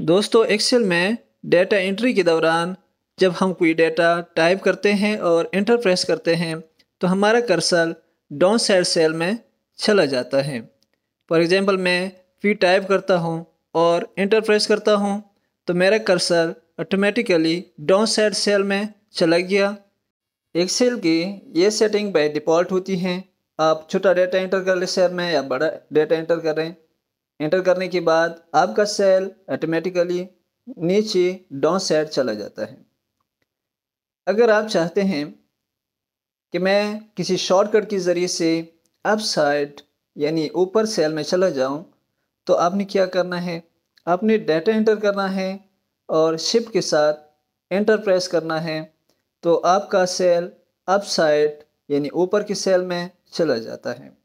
दोस्तों एक्सेल में data entry के दौरान जब हम कोई डेटा टाइप करते हैं और इंटर प्रेस करते हैं तो हमारा कर्सल डाउन साइड सेल में चला जाता है फॉर एग्जांपल मैं फी टाइप करता हूँ और इंटर प्रेस करता हूँ तो मेरा cursor automatically down side cell में चला गया एक्सेल की ये सेटिंग बाय डिफ़ॉल्ट होती हैं आप छोटा डेटा एंटर कर ले सेल में या बड़ा डेटा एंटर करें एंटर करने के बाद आपका सेल ऑटोमेटिकली नीचे डाउन साइड चला जाता है अगर आप चाहते हैं कि मैं किसी शॉर्टकट के ज़रिए से अप साइड यानी ऊपर सेल में चला जाऊं, तो आपने क्या करना है आपने डाटा एंटर करना है और शिप के साथ एंटर प्रेस करना है तो आपका सेल अप साइड यानी ऊपर के सेल में चला जाता है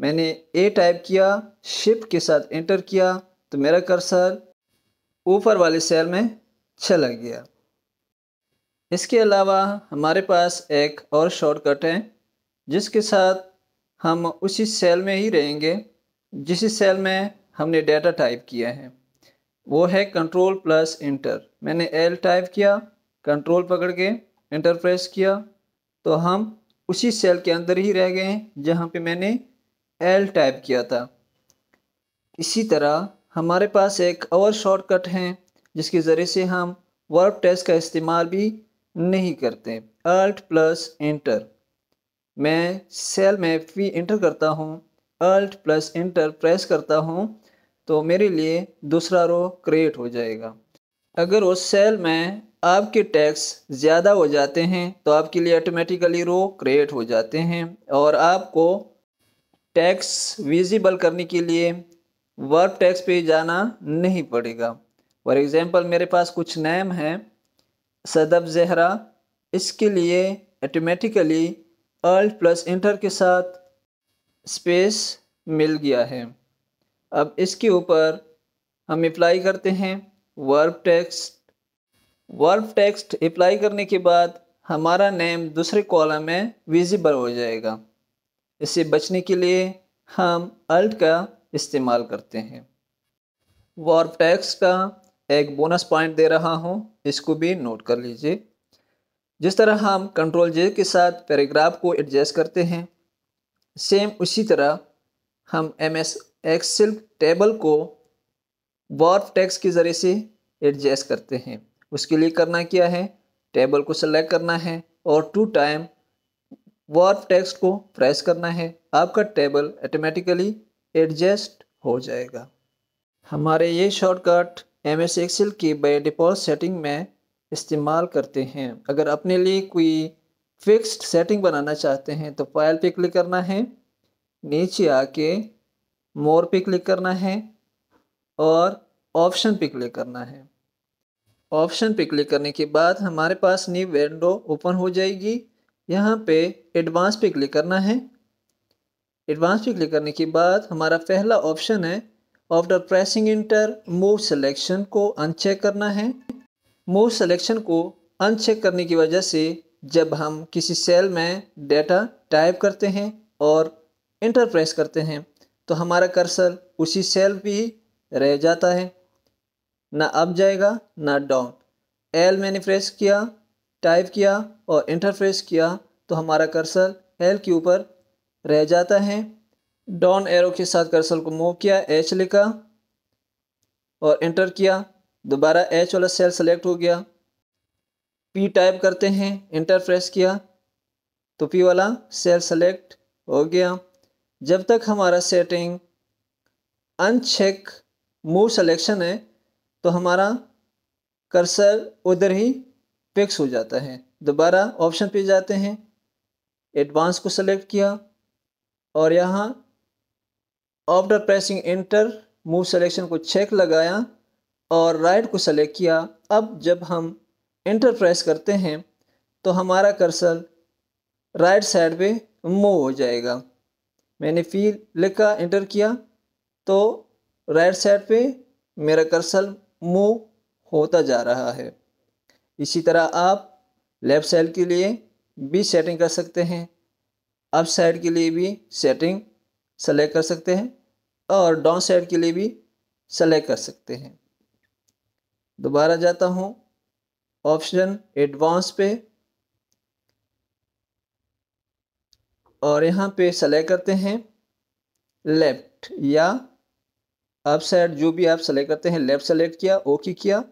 मैंने ए टाइप किया शिफ्ट के साथ एंटर किया तो मेरा कर्सर ऊपर वाले सेल में चला गया इसके अलावा हमारे पास एक और शॉर्टकट है जिसके साथ हम उसी सेल में ही रहेंगे जिस सेल में हमने डाटा टाइप किया है वो है कंट्रोल प्लस इंटर मैंने एल टाइप किया कंट्रोल पकड़ के इंटर प्रेस किया तो हम उसी सेल के अंदर ही रह गए जहाँ पे मैंने एल टाइप किया था इसी तरह हमारे पास एक और शॉर्टकट है जिसके ज़रिए से हम वर्ब टेस्ट का इस्तेमाल भी नहीं करते अल्ट प्लस इंटर मैं सेल में फी इंटर करता हूँ अल्ट प्लस इंटर प्रेस करता हूँ तो मेरे लिए दूसरा रो क्रिएट हो जाएगा अगर उस सेल में आपके टैक्स ज़्यादा हो जाते हैं तो आपके लिए ऑटोमेटिकली रो क्रिएट हो जाते हैं और आपको टैक्स विजिबल करने के लिए वर्ब टैक्स पे जाना नहीं पड़ेगा फॉर एग्ज़ाम्पल मेरे पास कुछ नेम है सदब जहरा इसके लिए ऑटोमेटिकली अल्ट प्लस इंटर के साथ स्पेस मिल गया है अब इसके ऊपर हम अप्लाई करते हैं wrap text wrap text apply करने के बाद हमारा नेम दूसरे कॉलम में विजिबल हो जाएगा इससे बचने के लिए हम अल्ट का इस्तेमाल करते हैं वार्प टैक्स का एक बोनस पॉइंट दे रहा हूँ इसको भी नोट कर लीजिए जिस तरह हम कंट्रोल जे के साथ पैराग्राफ को एडजस्ट करते हैं सेम उसी तरह हम एम एस एक्सल टेबल को वार्प टैक्स के ज़रिए से एडजस्ट करते हैं उसके लिए करना क्या है टेबल को सेलेक्ट करना है और टू टाइम वर्ब टेक्स्ट को प्रेस करना है आपका टेबल ऑटोमेटिकली एडजस्ट हो जाएगा हमारे ये शॉर्टकट एम एस एक्सेल की बाई डिफॉल्ट सेटिंग में इस्तेमाल करते हैं अगर अपने लिए कोई फिक्स्ड सेटिंग बनाना चाहते हैं तो फाइल पे क्लिक करना है नीचे आके मोर पे क्लिक करना है और ऑप्शन पे क्लिक करना है ऑप्शन पे क्लिक करने के बाद हमारे पास न्यू विंडो ओपन हो जाएगी यहाँ पे एडवांस पे क्लिक करना है एडवांस पे क्लिक करने के बाद हमारा पहला ऑप्शन है after pressing enter move selection को अनचेक करना है मूव सिलेक्शन को अनचेक करने की वजह से जब हम किसी सेल में डेटा टाइप करते हैं और इंटर प्रेस करते हैं तो हमारा कर्सर उसी सेल पे ही रह जाता है ना अप जाएगा ना डाउन एल मैंने प्रेस किया टाइप किया और इंटरफेस किया तो हमारा कर्सर एल के ऊपर रह जाता है डॉन एरो के साथ कर्सल को मूव किया एच लिखा और इंटर किया दोबारा एच वाला सेल सेलेक्ट हो गया पी टाइप करते हैं इंटर प्रेस किया तो पी वाला सेल सेलेक्ट हो गया जब तक हमारा सेटिंग अनचेक मूव सिलेक्शन है तो हमारा कर्सर उधर ही फिक्स हो जाता है दोबारा ऑप्शन पे जाते हैं एडवांस को सेलेक्ट किया और यहाँ after pressing enter move selection को चेक लगाया और राइट right को सेलेक्ट किया अब जब हम इंटर प्रेस करते हैं तो हमारा कर्सल राइट साइड पे मूव हो जाएगा मैंने फिर लिखा इंटर किया तो राइट साइड पे मेरा कर्सल मूव होता जा रहा है इसी तरह आप लेफ़्ट साइड के लिए भी सेटिंग कर सकते हैं अप साइड के लिए भी सेटिंग सेलेक्ट कर सकते हैं और डाउन साइड के लिए भी सेलेक्ट कर सकते हैं दोबारा जाता हूँ ऑप्शन एडवांस पे और यहाँ पे सेलेक्ट करते हैं लेफ़्ट या अप साइड जो भी आप सेलेक्ट करते हैं लेफ़्ट सेलेक्ट किया ओके किया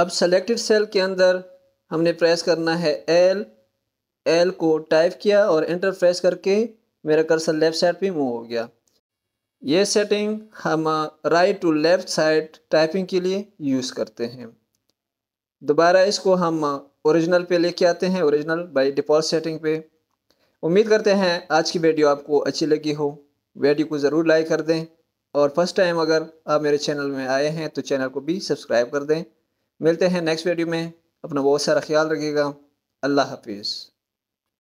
अब सेलेक्टेड सेल के अंदर हमने प्रेस करना है एल एल को टाइप किया और एंटर प्रेस करके मेरा कर्सर लेफ़्ट साइड पे मूव हो गया ये सेटिंग हम right to left side typing के लिए यूज़ करते हैं दोबारा इसको हम ओरिजिनल uh, पे लेके आते हैं ओरिजिनल बाय डिफ़ॉल्ट सेटिंग पे उम्मीद करते हैं आज की वीडियो आपको अच्छी लगी हो वीडियो को ज़रूर लाइक कर दें और फर्स्ट टाइम अगर आप मेरे चैनल में आए हैं तो चैनल को भी सब्सक्राइब कर दें मिलते हैं नेक्स्ट वीडियो में अपना बहुत सारा ख्याल रखिएगा अल्लाह हाफिज़